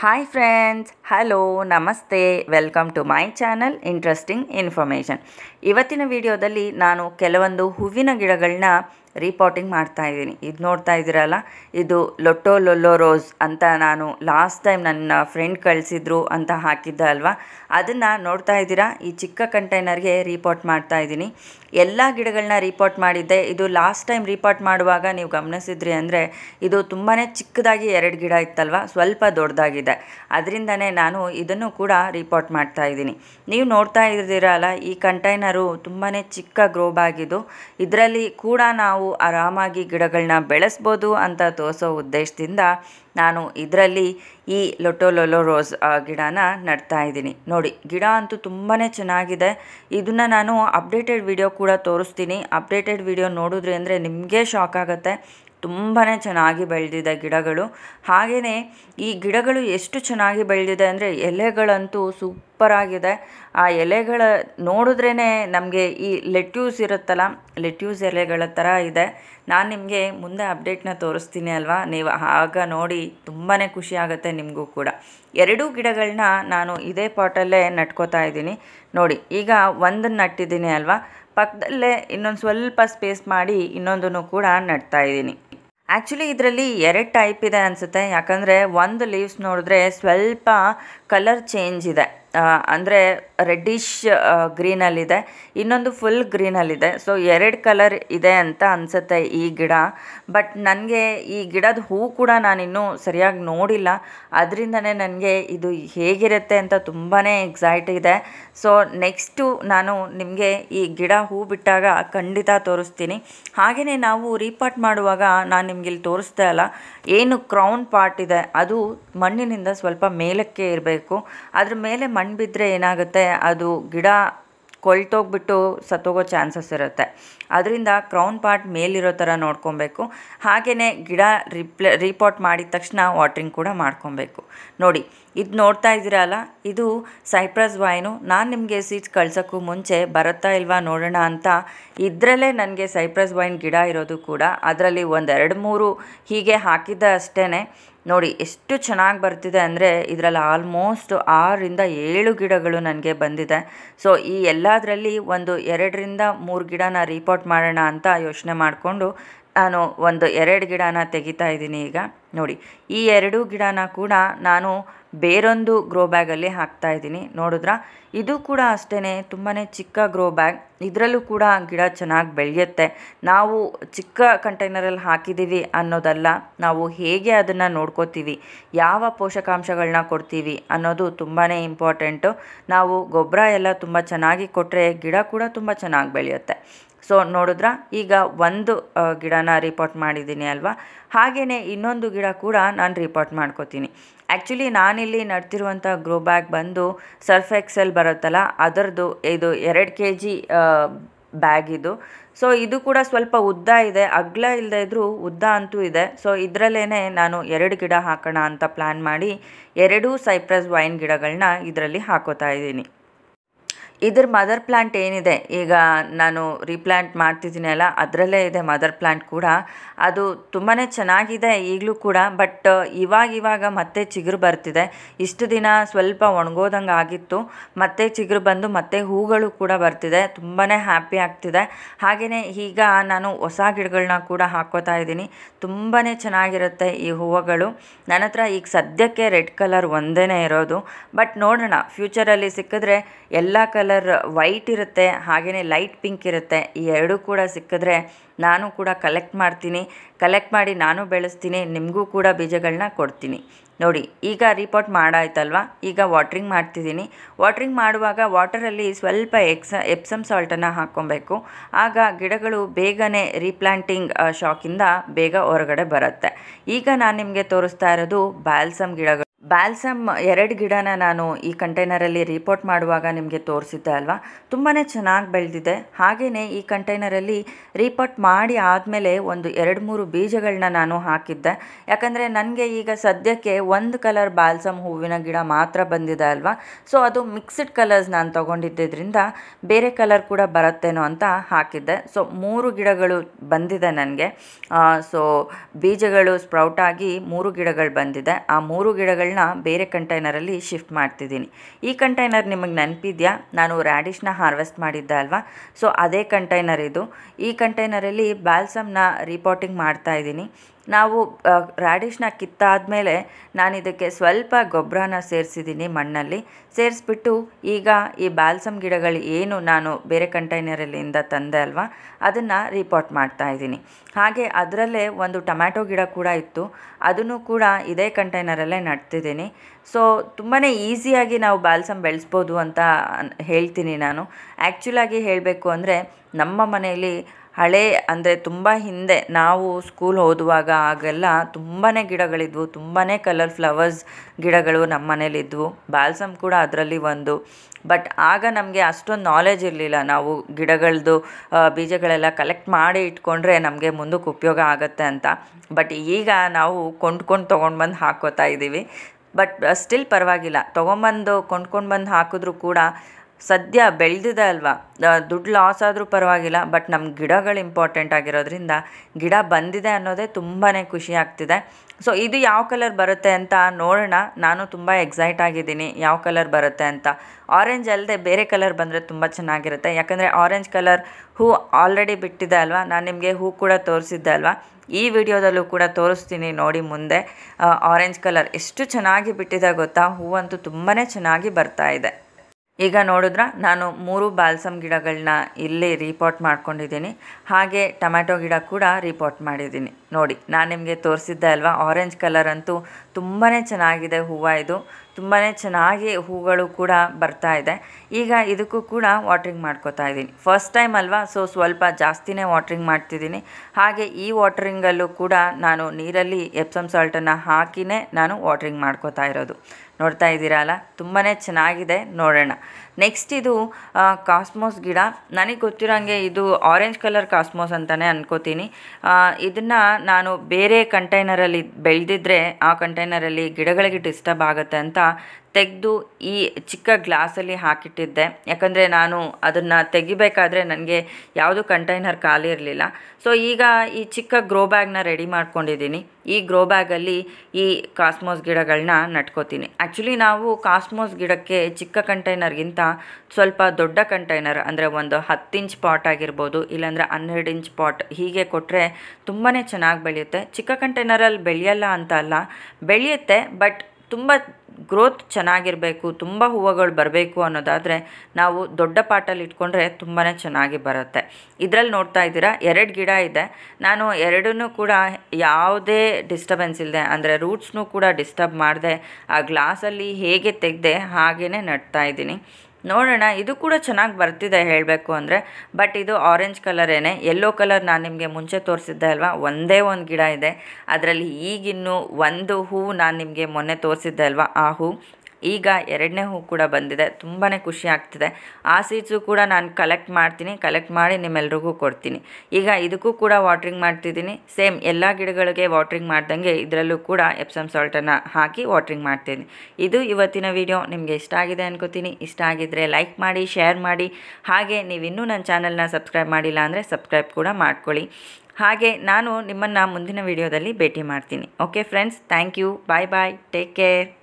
hi friends hello ನಮಸ್ತೆ welcome to my channel interesting information ಇವತ್ತಿನ ವಿಡಿಯೋದಲ್ಲಿ ನಾನು ಕೆಲವೊಂದು ಹೂವಿನ ಗಿಡಗಳನ್ನ ರಿಪೋರ್ಟಿಂಗ್ ಮಾಡ್ತಾ ಇದ್ದೀನಿ ಇದು ನೋಡ್ತಾ ಇದ್ದೀರಲ್ಲ ಇದು ಲೊಟ್ಟೋ ಲೊಲ್ಲೋ ರೋಸ್ ಅಂತ ನಾನು ಲಾಸ್ಟ್ ಟೈಮ್ ನನ್ನ ಫ್ರೆಂಡ್ ಕಳಿಸಿದ್ರು ಅಂತ ಹಾಕಿದ್ದ ಅಲ್ವಾ ಅದನ್ನು ನೋಡ್ತಾ ಇದ್ದೀರಾ ಈ ಚಿಕ್ಕ ಕಂಟೈನರ್ಗೆ ರಿಪೋರ್ಟ್ ಮಾಡ್ತಾ ಇದ್ದೀನಿ ಎಲ್ಲ ಗಿಡಗಳನ್ನ ರಿಪೋರ್ಟ್ ಮಾಡಿದ್ದೆ ಇದು ಲಾಸ್ಟ್ ಟೈಮ್ ರಿಪೋರ್ಟ್ ಮಾಡುವಾಗ ನೀವು ಗಮನಿಸಿದ್ರಿ ಅಂದರೆ ಇದು ತುಂಬಾ ಚಿಕ್ಕದಾಗಿ ಎರಡು ಗಿಡ ಇತ್ತಲ್ವ ಸ್ವಲ್ಪ ದೊಡ್ಡದಾಗಿದೆ ಅದರಿಂದನೇ ನಾನು ಇದನ್ನು ಕೂಡ ರಿಪೋರ್ಟ್ ಮಾಡ್ತಾ ಇದ್ದೀನಿ ನೀವು ನೋಡ್ತಾ ಇದ್ದೀರಲ್ಲ ಈ ಕಂಟೈನರು ತುಂಬಾ ಚಿಕ್ಕ ಗ್ರೋಬ್ ಆಗಿದ್ದು ಇದರಲ್ಲಿ ಕೂಡ ನಾವು ನಾವು ಆರಾಮಾಗಿ ಗಿಡಗಳನ್ನ ಬೆಳೆಸ್ಬೋದು ಅಂತ ತೋರಿಸೋ ಉದ್ದೇಶದಿಂದ ನಾನು ಇದರಲ್ಲಿ ಈ ಲೊಟೊಲೊಲೊ ರೋಸ್ ಗಿಡನ ನಡ್ತಾ ಇದ್ದೀನಿ ನೋಡಿ ಗಿಡ ಅಂತೂ ತುಂಬಾ ಚೆನ್ನಾಗಿದೆ ಇದನ್ನು ನಾನು ಅಪ್ಡೇಟೆಡ್ ವಿಡಿಯೋ ಕೂಡ ತೋರಿಸ್ತೀನಿ ಅಪ್ಡೇಟೆಡ್ ವಿಡಿಯೋ ನೋಡಿದ್ರೆ ಅಂದರೆ ನಿಮಗೆ ಶಾಕ್ ಆಗುತ್ತೆ ತುಂಬಾ ಚೆನ್ನಾಗಿ ಬೆಳೆದಿದೆ ಗಿಡಗಳು ಹಾಗೆಯೇ ಈ ಗಿಡಗಳು ಎಷ್ಟು ಚೆನ್ನಾಗಿ ಬೆಳೆದಿದೆ ಅಂದರೆ ಎಲೆಗಳಂತೂ ಸೂಪರಾಗಿದೆ ಆ ಎಲೆಗಳ ನೋಡಿದ್ರೇ ನಮಗೆ ಈ ಲೆಟ್ಯೂಸ್ ಇರುತ್ತಲ್ಲ ಲೆಟ್ಯೂಸ್ ಎಲೆಗಳ ಥರ ಇದೆ ನಾನು ನಿಮಗೆ ಮುಂದೆ ಅಪ್ಡೇಟ್ನ ತೋರಿಸ್ತೀನಿ ಅಲ್ವಾ ನೀವು ಆಗ ನೋಡಿ ತುಂಬಾ ಖುಷಿ ಆಗುತ್ತೆ ನಿಮಗೂ ಕೂಡ ಎರಡೂ ಗಿಡಗಳನ್ನ ನಾನು ಇದೇ ಪಾಟಲ್ಲೇ ನಟ್ಕೋತಾ ಇದ್ದೀನಿ ನೋಡಿ ಈಗ ಒಂದನ್ನು ನಟ್ಟಿದ್ದೀನಿ ಅಲ್ವಾ ಪಕ್ಕದಲ್ಲೇ ಇನ್ನೊಂದು ಸ್ವಲ್ಪ ಸ್ಪೇಸ್ ಮಾಡಿ ಇನ್ನೊಂದನ್ನು ಕೂಡ ನಡ್ತಾ ಇದ್ದೀನಿ ಆ್ಯಕ್ಚುಲಿ ಇದರಲ್ಲಿ ಎರಡು ಟೈಪ್ ಇದೆ ಅನಿಸುತ್ತೆ ಯಾಕಂದರೆ ಒಂದು ಲೀವ್ಸ್ ನೋಡಿದ್ರೆ ಸ್ವಲ್ಪ ಕಲರ್ ಚೇಂಜ್ ಇದೆ ಅಂದರೆ ರೆಡ್ಡಿಶ್ ಗ್ರೀನಲ್ಲಿದೆ ಇನ್ನೊಂದು ಫುಲ್ ಗ್ರೀನಲ್ಲಿದೆ ಸೊ ಎರಡು ಕಲರ್ ಇದೆ ಅಂತ ಅನಿಸುತ್ತೆ ಈ ಗಿಡ ಬಟ್ ನನಗೆ ಈ ಗಿಡದ ಹೂ ಕೂಡ ನಾನಿನ್ನೂ ಸರಿಯಾಗಿ ನೋಡಿಲ್ಲ ಅದರಿಂದನೇ ನನಗೆ ಇದು ಹೇಗಿರುತ್ತೆ ಅಂತ ತುಂಬಾ ಎಕ್ಸೈಟ್ ಇದೆ ಸೊ ನೆಕ್ಸ್ಟು ನಾನು ನಿಮಗೆ ಈ ಗಿಡ ಹೂ ಬಿಟ್ಟಾಗ ಖಂಡಿತ ತೋರಿಸ್ತೀನಿ ಹಾಗೆಯೇ ನಾವು ರೀಪಾಟ್ ಮಾಡುವಾಗ ನಾನು ನಿಮಗೆ ಇಲ್ಲಿ ತೋರಿಸ್ದೆ ಅಲ್ಲ ಏನು ಕ್ರೌನ್ ಪಾರ್ಟ್ ಇದೆ ಅದು ಮಣ್ಣಿನಿಂದ ಸ್ವಲ್ಪ ಮೇಲಕ್ಕೆ ಇರಬೇಕು ಅದ್ರ ಮೇಲೆ ಮಣ್ಣು ಹಣ್ಣು ಬಿದ್ದರೆ ಏನಾಗುತ್ತೆ ಅದು ಗಿಡ ಕೊಳ್ತೋಗ್ಬಿಟ್ಟು ಸತ್ತೋಗೋ ಚಾನ್ಸಸ್ ಇರುತ್ತೆ ಅದರಿಂದ ಕ್ರೌನ್ ಪಾರ್ಟ್ ಮೇಲಿರೋ ಥರ ನೋಡ್ಕೊಬೇಕು ಹಾಗೆಯೇ ಗಿಡ ರಿಪ್ಲೇ ರಿಪೋರ್ಟ್ ಮಾಡಿದ ತಕ್ಷಣ ವಾಟ್ರಿಂಗ್ ಕೂಡ ಮಾಡ್ಕೊಬೇಕು ನೋಡಿ ಇದು ನೋಡ್ತಾ ಇದ್ದೀರಲ್ಲ ಇದು ಸೈಪ್ರಸ್ ವೈನು ನಾನು ನಿಮಗೆ ಸೀಡ್ಸ್ ಕಳ್ಸೋಕ್ಕೂ ಮುಂಚೆ ಬರುತ್ತಾ ಇಲ್ವಾ ನೋಡೋಣ ಅಂತ ಇದರಲ್ಲೇ ನನಗೆ ಸೈಪ್ರಸ್ ವೈನ್ ಗಿಡ ಇರೋದು ಕೂಡ ಅದರಲ್ಲಿ ಒಂದೆರಡು ಮೂರು ಹೀಗೆ ಹಾಕಿದ್ದ ಅಷ್ಟೇ ನೋಡಿ ಎಷ್ಟು ಚೆನ್ನಾಗಿ ಬರ್ತಿದೆ ಅಂದರೆ ಇದರಲ್ಲಿ ಆಲ್ಮೋಸ್ಟ್ ಆರರಿಂದ ಏಳು ಗಿಡಗಳು ನನಗೆ ಬಂದಿದೆ ಸೊ ಈ ಎಲ್ಲದರಲ್ಲಿ ಒಂದು ಎರಡರಿಂದ ಮೂರು ಗಿಡನ ರಿಪೋರ್ಟ್ ಸಪೋರ್ಟ್ ಮಾಡೋಣ ಅಂತ ಯೋಚನೆ ಮಾಡಿಕೊಂಡು ನಾನು ಒಂದು ಎರಡು ಗಿಡನ ತೆಗಿತಾ ಇದ್ದೀನಿ ಈಗ ನೋಡಿ ಈ ಎರಡೂ ಗಿಡನ ಕೂಡ ನಾನು ಬೇರೊಂದು ಗ್ರೋ ಬ್ಯಾಗಲ್ಲಿ ಹಾಕ್ತಾ ಇದ್ದೀನಿ ನೋಡಿದ್ರ ಇದು ಕೂಡ ಅಷ್ಟೇ ತುಂಬಾ ಚಿಕ್ಕ ಗ್ರೋ ಬ್ಯಾಗ್ ಇದರಲ್ಲೂ ಕೂಡ ಗಿಡ ಚೆನ್ನಾಗಿ ಬೆಳೆಯುತ್ತೆ ನಾವು ಚಿಕ್ಕ ಕಂಟೈನರಲ್ಲಿ ಹಾಕಿದ್ದೀವಿ ಅನ್ನೋದಲ್ಲ ನಾವು ಹೇಗೆ ಅದನ್ನು ನೋಡ್ಕೋತೀವಿ ಯಾವ ಪೋಷಕಾಂಶಗಳನ್ನ ಕೊಡ್ತೀವಿ ಅನ್ನೋದು ತುಂಬಾ ಇಂಪಾರ್ಟೆಂಟು ನಾವು ಗೊಬ್ಬರ ಎಲ್ಲ ತುಂಬ ಚೆನ್ನಾಗಿ ಕೊಟ್ಟರೆ ಗಿಡ ಕೂಡ ತುಂಬ ಚೆನ್ನಾಗಿ ಬೆಳೆಯುತ್ತೆ ಸೊ ನೋಡಿದ್ರಾ ಈಗ ಒಂದು ಗಿಡನ ರಿಪೋರ್ಟ್ ಮಾಡಿದ್ದೀನಿ ಅಲ್ವಾ ಹಾಗೆಯೇ ಇನ್ನೊಂದು ಗಿಡ ಕೂಡ ನಾನು ರಿಪೋರ್ಟ್ ಮಾಡ್ಕೋತೀನಿ ಆ್ಯಕ್ಚುಲಿ ನಾನಿಲ್ಲಿ ನಡ್ತಿರುವಂಥ ಗ್ರೋ ಬ್ಯಾಗ್ ಬಂದು ಸರ್ಫ್ ಎಕ್ಸೆಲ್ ಬರುತ್ತಲ್ಲ ಅದರದ್ದು ಇದು ಎರಡು ಕೆ ಜಿ ಬ್ಯಾಗ್ ಇದು ಸೊ ಇದು ಕೂಡ ಸ್ವಲ್ಪ ಉದ್ದ ಇದೆ ಅಗ್ಲ ಇಲ್ಲದೆ ಇದ್ದರೂ ಉದ್ದ ಅಂತೂ ಇದೆ ಸೊ ಇದರಲ್ಲೇ ನಾನು ಎರಡು ಗಿಡ ಹಾಕೋಣ ಅಂತ ಪ್ಲ್ಯಾನ್ ಮಾಡಿ ಎರಡೂ ಸೈಪ್ರಸ್ ವೈನ್ ಗಿಡಗಳನ್ನ ಇದರಲ್ಲಿ ಹಾಕೋತಾ ಇದ್ದೀನಿ ಇದ್ರ ಮದರ್ ಪ್ಲ್ಯಾಂಟ್ ಏನಿದೆ ಈಗ ನಾನು ಮಾಡ್ತಿದ್ದೀನಿ ಅಲ್ಲ ಅದರಲ್ಲೇ ಇದೆ ಮದರ್ ಪ್ಲ್ಯಾಂಟ್ ಕೂಡ ಅದು ತುಂಬಾ ಚೆನ್ನಾಗಿದೆ ಈಗಲೂ ಕೂಡ ಬಟ್ ಇವಾಗ ಇವಾಗ ಮತ್ತೆ ಚಿಗುರು ಬರ್ತಿದೆ ಇಷ್ಟು ದಿನ ಸ್ವಲ್ಪ ಒಣಗೋದಂಗೆ ಆಗಿತ್ತು ಮತ್ತೆ ಚಿಗುರು ಬಂದು ಮತ್ತೆ ಹೂಗಳು ಕೂಡ ಬರ್ತಿದೆ ತುಂಬಾ ಹ್ಯಾಪಿ ಆಗ್ತಿದೆ ಹಾಗೆಯೇ ಈಗ ನಾನು ಹೊಸ ಗಿಡಗಳನ್ನ ಕೂಡ ಹಾಕೋತಾ ಇದ್ದೀನಿ ತುಂಬಾ ಚೆನ್ನಾಗಿರುತ್ತೆ ಈ ಹೂವುಗಳು ನನ್ನ ಹತ್ರ ಈಗ ಸದ್ಯಕ್ಕೆ ರೆಡ್ ಕಲರ್ ಒಂದೇ ಇರೋದು ಬಟ್ ನೋಡೋಣ ಫ್ಯೂಚರಲ್ಲಿ ಸಿಕ್ಕಿದ್ರೆ ಎಲ್ಲ ಕಲರ್ ಕಲರ್ ವೈಟ್ ಇರುತ್ತೆ ಹಾಗೆಯೇ ಲೈಟ್ ಪಿಂಕ್ ಇರುತ್ತೆ ಈ ಎರಡೂ ಕೂಡ ಸಿಕ್ಕಿದ್ರೆ ನಾನು ಕೂಡ ಕಲೆಕ್ಟ್ ಮಾಡ್ತೀನಿ ಕಲೆಕ್ಟ್ ಮಾಡಿ ನಾನು ಬೆಳೆಸ್ತೀನಿ ನಿಮಗೂ ಕೂಡ ಬೀಜಗಳನ್ನ ಕೊಡ್ತೀನಿ ನೋಡಿ ಈಗ ರಿಪೋರ್ಟ್ ಮಾಡಾಯ್ತಲ್ವಾ ಈಗ ವಾಟ್ರಿಂಗ್ ಮಾಡ್ತಿದ್ದೀನಿ ವಾಟ್ರಿಂಗ್ ಮಾಡುವಾಗ ವಾಟರಲ್ಲಿ ಸ್ವಲ್ಪ ಎಕ್ಸ ಎಪ್ಸಮ್ ಸಾಲ್ಟನ್ನು ಹಾಕ್ಕೊಬೇಕು ಆಗ ಗಿಡಗಳು ಬೇಗನೆ ರೀಪ್ಲಾಂಟಿಂಗ್ ಶಾಕಿಂದ ಬೇಗ ಹೊರಗಡೆ ಬರುತ್ತೆ ಈಗ ನಾನು ನಿಮಗೆ ತೋರಿಸ್ತಾ ಇರೋದು ಬ್ಯಾಲ್ಸಮ್ ಗಿಡಗಳು ಬ್ಯಾಲ್ಸಮ್ ಎರಡು ಗಿಡನ ನಾನು ಈ ಕಂಟೈನರಲ್ಲಿ ರಿಪೋರ್ಟ್ ಮಾಡುವಾಗ ನಿಮಗೆ ತೋರಿಸಿದ್ದೆ ಅಲ್ವಾ ತುಂಬಾ ಚೆನ್ನಾಗಿ ಬೆಳೆದಿದೆ ಹಾಗೆಯೇ ಈ ಕಂಟೈನರಲ್ಲಿ ರಿಪೋರ್ಟ್ ಮಾಡಿ ಆದಮೇಲೆ ಒಂದು ಎರಡು ಮೂರು ಬೀಜಗಳನ್ನ ನಾನು ಹಾಕಿದ್ದೆ ಯಾಕಂದರೆ ನನಗೆ ಈಗ ಸದ್ಯಕ್ಕೆ ಒಂದು ಕಲರ್ ಬ್ಯಾಲ್ಸಮ್ ಹೂವಿನ ಗಿಡ ಮಾತ್ರ ಬಂದಿದೆ ಅಲ್ವಾ ಸೊ ಅದು ಮಿಕ್ಸ್ಡ್ ಕಲರ್ಸ್ ನಾನು ತೊಗೊಂಡಿದ್ದರಿಂದ ಬೇರೆ ಕಲರ್ ಕೂಡ ಬರುತ್ತೇನೋ ಅಂತ ಹಾಕಿದ್ದೆ ಸೊ ಮೂರು ಗಿಡಗಳು ಬಂದಿದೆ ನನಗೆ ಸೊ ಬೀಜಗಳು ಸ್ಪ್ರೌಟ್ ಆಗಿ ಮೂರು ಗಿಡಗಳು ಬಂದಿದೆ ಆ ಮೂರು ಗಿಡಗಳನ್ನ ನಾ ಬೇರೆ ಕಂಟೈನರಲ್ಲಿ ಶಿಫ್ಟ್ ಮಾಡ್ತಿದ್ದೀನಿ ಈ ಕಂಟೈನರ್ ನಿಮಗೆ ನೆನಪಿದೆಯಾ ನಾನು ರ್ಯಾಡಿಶ್ನ ಹಾರ್ವೆಸ್ಟ್ ಮಾಡಿದ್ದೆ ಅಲ್ವಾ ಸೊ ಅದೇ ಕಂಟೈನರ್ ಇದು ಈ ಕಂಟೈನರಲ್ಲಿ ಬ್ಯಾಲ್ಸಮ್ನ ರಿಪೋರ್ಟಿಂಗ್ ಮಾಡ್ತಾ ಇದ್ದೀನಿ ನಾವು ರಾಡಿಶ್ನ ಕಿತ್ತಾದಮೇಲೆ ಇದಕ್ಕೆ ಸ್ವಲ್ಪ ಗೊಬ್ಬರನ ಸೇರಿಸಿದ್ದೀನಿ ಮಣ್ಣಲ್ಲಿ ಸೇರಿಸ್ಬಿಟ್ಟು ಈಗ ಈ ಬ್ಯಾಲ್ಸಮ್ ಗಿಡಗಳು ಏನು ನಾನು ಬೇರೆ ಕಂಟೈನರಲ್ಲಿಂದ ತಂದೆ ಅಲ್ವಾ ಅದನ್ನು ರಿಪೋರ್ಟ್ ಮಾಡ್ತಾ ಇದ್ದೀನಿ ಹಾಗೆ ಅದರಲ್ಲೇ ಒಂದು ಟೊಮ್ಯಾಟೊ ಗಿಡ ಕೂಡ ಇತ್ತು ಅದನ್ನು ಕೂಡ ಇದೇ ಕಂಟೈನರಲ್ಲೇ ನಡ್ತಿದ್ದೀನಿ ಸೊ ತುಂಬಾ ಈಸಿಯಾಗಿ ನಾವು ಬಾಲ್ಸಮ್ ಬೆಳೆಸ್ಬೋದು ಅಂತ ಹೇಳ್ತೀನಿ ನಾನು ಆ್ಯಕ್ಚುಲಾಗಿ ಹೇಳಬೇಕು ಅಂದರೆ ನಮ್ಮ ಮನೆಯಲ್ಲಿ ಹಳೆ ಅಂದರೆ ತುಂಬ ಹಿಂದೆ ನಾವು ಸ್ಕೂಲ್ ಓದುವಾಗ ಆಗೆಲ್ಲ ತುಂಬಾ ಗಿಡಗಳಿದ್ವು ತುಂಬಾ ಕಲರ್ ಫ್ಲವರ್ಸ್ ಗಿಡಗಳು ನಮ್ಮ ಮನೇಲಿದ್ವು ಬಾಲ್ಸಮ್ ಕೂಡ ಅದರಲ್ಲಿ ಒಂದು ಬಟ್ ಆಗ ನಮಗೆ ಅಷ್ಟೊಂದು ನಾಲೆಜ್ ಇರಲಿಲ್ಲ ನಾವು ಗಿಡಗಳದ್ದು ಬೀಜಗಳೆಲ್ಲ ಕಲೆಕ್ಟ್ ಮಾಡಿ ಇಟ್ಕೊಂಡ್ರೆ ನಮಗೆ ಮುಂದಕ್ಕೆ ಉಪಯೋಗ ಆಗುತ್ತೆ ಅಂತ ಬಟ್ ಈಗ ನಾವು ಕೊಂಡ್ಕೊಂಡು ತೊಗೊಂಡು ಬಂದು ಹಾಕೋತಾ ಇದ್ದೀವಿ ಬಟ್ ಸ್ಟಿಲ್ ಪರವಾಗಿಲ್ಲ ತೊಗೊಂಬಂದು ಕೊಂಡ್ಕೊಂಡು ಬಂದು ಹಾಕಿದ್ರು ಕೂಡ ಸದ್ಯ ಬೆಳೆದಿದೆ ಅಲ್ವಾ ದುಡ್ಡು ಲಾಸ್ ಆದರೂ ಪರವಾಗಿಲ್ಲ ಬಟ್ ನಮ್ಮ ಗಿಡಗಳು ಇಂಪಾರ್ಟೆಂಟ್ ಆಗಿರೋದ್ರಿಂದ ಗಿಡ ಬಂದಿದೆ ಅನ್ನೋದೇ ತುಂಬಾ ಖುಷಿ ಆಗ್ತಿದೆ ಸೊ ಇದು ಯಾವ ಕಲರ್ ಬರುತ್ತೆ ಅಂತ ನೋಡೋಣ ನಾನು ತುಂಬ ಎಕ್ಸೈಟ್ ಆಗಿದ್ದೀನಿ ಯಾವ ಕಲರ್ ಬರುತ್ತೆ ಅಂತ ಆರೆಂಜ್ ಅಲ್ಲದೆ ಬೇರೆ ಕಲರ್ ಬಂದರೆ ತುಂಬ ಚೆನ್ನಾಗಿರುತ್ತೆ ಯಾಕಂದರೆ ಆರೆಂಜ್ ಕಲರ್ ಹೂ ಆಲ್ರೆಡಿ ಬಿಟ್ಟಿದೆ ಅಲ್ವಾ ನಾನು ನಿಮಗೆ ಹೂ ಕೂಡ ತೋರಿಸಿದ್ದೆ ಅಲ್ವಾ ಈ ವಿಡಿಯೋದಲ್ಲೂ ಕೂಡ ತೋರಿಸ್ತೀನಿ ನೋಡಿ ಮುಂದೆ ಆರೆಂಜ್ ಕಲರ್ ಎಷ್ಟು ಚೆನ್ನಾಗಿ ಬಿಟ್ಟಿದೆ ಗೊತ್ತಾ ಹೂವಂತೂ ತುಂಬಾ ಚೆನ್ನಾಗಿ ಬರ್ತಾ ಇದೆ ಈಗ ನೋಡಿದ್ರೆ ನಾನು ಮೂರು ಬಾಲ್ಸಮ್ ಗಿಡಗಳನ್ನ ಇಲ್ಲಿ ರೀಪೋರ್ಟ್ ಮಾಡ್ಕೊಂಡಿದ್ದೀನಿ ಹಾಗೆ ಟೊಮ್ಯಾಟೊ ಗಿಡ ಕೂಡ ರೀಪೋರ್ಟ್ ಮಾಡಿದ್ದೀನಿ ನೋಡಿ ನಾನು ನಿಮಗೆ ತೋರಿಸಿದ್ದೆ ಅಲ್ವಾ ಆರೆಂಜ್ ಕಲರ್ ಅಂತೂ ತುಂಬಾ ಚೆನ್ನಾಗಿದೆ ಹೂವು ಇದು ತುಂಬಾ ಚೆನ್ನಾಗಿ ಹೂಗಳು ಕೂಡ ಬರ್ತಾ ಇದೆ ಈಗ ಇದಕ್ಕೂ ಕೂಡ ವಾಟ್ರಿಂಗ್ ಮಾಡ್ಕೋತಾ ಇದ್ದೀನಿ ಫಸ್ಟ್ ಟೈಮ್ ಅಲ್ವಾ ಸೊ ಸ್ವಲ್ಪ ಜಾಸ್ತಿನೇ ವಾಟ್ರಿಂಗ್ ಮಾಡ್ತಿದ್ದೀನಿ ಹಾಗೆ ಈ ವಾಟ್ರಿಂಗಲ್ಲೂ ಕೂಡ ನಾನು ನೀರಲ್ಲಿ ಎಪ್ಸಮ್ ಸಾಲ್ಟನ್ನು ಹಾಕಿನೇ ನಾನು ವಾಟ್ರಿಂಗ್ ಮಾಡ್ಕೋತಾ ಇರೋದು ನೋಡ್ತಾ ಇದ್ದೀರಲ್ಲ ತುಂಬಾ ಚೆನ್ನಾಗಿದೆ ನೋಡೋಣ ನೆಕ್ಸ್ಟ್ ಇದು ಕಾಸ್ಮೋಸ್ ಗಿಡ ನನಗೆ ಗೊತ್ತಿರೋಂಗೆ ಇದು ಆರೆಂಜ್ ಕಲರ್ ಕಾಸ್ಮೋಸ್ ಅಂತಲೇ ಅನ್ಕೋತೀನಿ ಇದನ್ನು ನಾನು ಬೇರೆ ಕಂಟೈನರಲ್ಲಿ ಬೆಳೆದಿದ್ರೆ ಆ ಕಂಟೈನರಲ್ಲಿ ಗಿಡಗಳಿಗೆ ಡಿಸ್ಟರ್ಬ್ ಆಗುತ್ತೆ ಅಂತ ತೆಗೆದು ಈ ಚಿಕ್ಕ ಗ್ಲಾಸಲ್ಲಿ ಹಾಕಿಟ್ಟಿದ್ದೆ ಯಾಕಂದರೆ ನಾನು ಅದನ್ನು ತೆಗಿಬೇಕಾದ್ರೆ ನನಗೆ ಯಾವುದು ಕಂಟೈನರ್ ಖಾಲಿ ಇರಲಿಲ್ಲ ಸೊ ಈಗ ಈ ಚಿಕ್ಕ ಗ್ರೋ ಬ್ಯಾಗ್ನ ರೆಡಿ ಮಾಡ್ಕೊಂಡಿದ್ದೀನಿ ಈ ಗ್ರೋ ಬ್ಯಾಗಲ್ಲಿ ಈ ಕಾಸ್ಮೋಸ್ ಗಿಡಗಳನ್ನ ನಟ್ಕೋತೀನಿ ಆ್ಯಕ್ಚುಲಿ ನಾವು ಕಾಸ್ಮೋಸ್ ಗಿಡಕ್ಕೆ ಚಿಕ್ಕ ಕಂಟೈನರ್ಗಿಂತ ಸ್ವಲ್ಪ ದೊಡ್ಡ ಕಂಟೈನರ್ ಅಂದರೆ ಒಂದು ಹತ್ತು ಇಂಚ್ ಪಾಟ್ ಆಗಿರ್ಬೋದು ಇಲ್ಲಾಂದರೆ ಹನ್ನೆರಡು ಇಂಚ್ ಪಾಟ್ ಹೀಗೆ ಕೊಟ್ಟರೆ ತುಂಬಾ ಚೆನ್ನಾಗಿ ಬೆಳೆಯುತ್ತೆ ಚಿಕ್ಕ ಕಂಟೈನರಲ್ಲಿ ಬೆಳೆಯಲ್ಲ ಅಂತ ಅಲ್ಲ ಬೆಳೆಯುತ್ತೆ ಬಟ್ ತುಂಬ ಗ್ರೋತ್ ಚೆನ್ನಾಗಿರಬೇಕು ತುಂಬ ಹೂವುಗಳು ಬರಬೇಕು ಅನ್ನೋದಾದರೆ ನಾವು ದೊಡ್ಡ ಪಾಟಲ್ಲಿ ಇಟ್ಕೊಂಡ್ರೆ ತುಂಬಾ ಚೆನ್ನಾಗಿ ಬರುತ್ತೆ ಇದರಲ್ಲಿ ನೋಡ್ತಾ ಇದ್ದೀರಾ ಎರಡು ಗಿಡ ಇದೆ ನಾನು ಎರಡನ್ನೂ ಕೂಡ ಯಾವುದೇ ಡಿಸ್ಟರ್ಬೆನ್ಸ್ ಇಲ್ಲದೆ ಅಂದರೆ ರೂಟ್ಸ್ನೂ ಕೂಡ ಡಿಸ್ಟರ್ಬ್ ಮಾಡಿದೆ ಆ ಗ್ಲಾಸಲ್ಲಿ ಹೇಗೆ ತೆಗೆದೆ ಹಾಗೇ ನಡ್ತಾ ಇದ್ದೀನಿ ನೋಡೋಣ ಇದು ಕೂಡ ಚೆನ್ನಾಗಿ ಬರ್ತಿದೆ ಹೇಳಬೇಕು ಅಂದರೆ ಬಟ್ ಇದು ಆರೆಂಜ್ ಕಲರೇನೆ ಯೆಲ್ಲೋ ಕಲರ್ ನಾನು ನಿಮಗೆ ಮುಂಚೆ ತೋರಿಸಿದ್ದೆ ಅಲ್ವಾ ಒಂದೇ ಒಂದು ಗಿಡ ಇದೆ ಅದರಲ್ಲಿ ಈಗಿನ್ನೂ ಒಂದು ಹೂವು ನಾನು ನಿಮಗೆ ಮೊನ್ನೆ ತೋರಿಸಿದ್ದೆ ಅಲ್ವಾ ಆ ಹೂ ಈಗ ಎರಡನೇ ಹೂ ಕೂಡ ಬಂದಿದೆ ತುಂಬಾ ಖುಷಿ ಆಗ್ತಿದೆ ಆ ಸೀಡ್ಸು ಕೂಡ ನಾನು ಕಲೆಕ್ಟ್ ಮಾಡ್ತೀನಿ ಕಲೆಕ್ಟ್ ಮಾಡಿ ನಿಮ್ಮೆಲ್ರಿಗೂ ಕೊಡ್ತೀನಿ ಈಗ ಇದಕ್ಕೂ ಕೂಡ ವಾಟ್ರಿಂಗ್ ಮಾಡ್ತಿದ್ದೀನಿ ಸೇಮ್ ಎಲ್ಲ ಗಿಡಗಳಿಗೆ ವಾಟ್ರಿಂಗ್ ಮಾಡ್ದಂಗೆ ಇದರಲ್ಲೂ ಕೂಡ ಎಪ್ಸಮ್ ಸಾಲ್ಟನ್ನು ಹಾಕಿ ವಾಟ್ರಿಂಗ್ ಮಾಡ್ತೀನಿ ಇದು ಇವತ್ತಿನ ವಿಡಿಯೋ ನಿಮಗೆ ಇಷ್ಟ ಆಗಿದೆ ಅನ್ಕೋತೀನಿ ಇಷ್ಟ ಆಗಿದ್ದರೆ ಲೈಕ್ ಮಾಡಿ ಶೇರ್ ಮಾಡಿ ಹಾಗೆ ನೀವಿನ್ನೂ ನನ್ನ ಚಾನಲ್ನ ಸಬ್ಸ್ಕ್ರೈಬ್ ಮಾಡಿಲ್ಲ ಅಂದರೆ ಸಬ್ಸ್ಕ್ರೈಬ್ ಕೂಡ ಮಾಡ್ಕೊಳ್ಳಿ ಹಾಗೆ ನಾನು ನಿಮ್ಮನ್ನು ಮುಂದಿನ ವಿಡಿಯೋದಲ್ಲಿ ಭೇಟಿ ಮಾಡ್ತೀನಿ okay friends thank you bye bye take care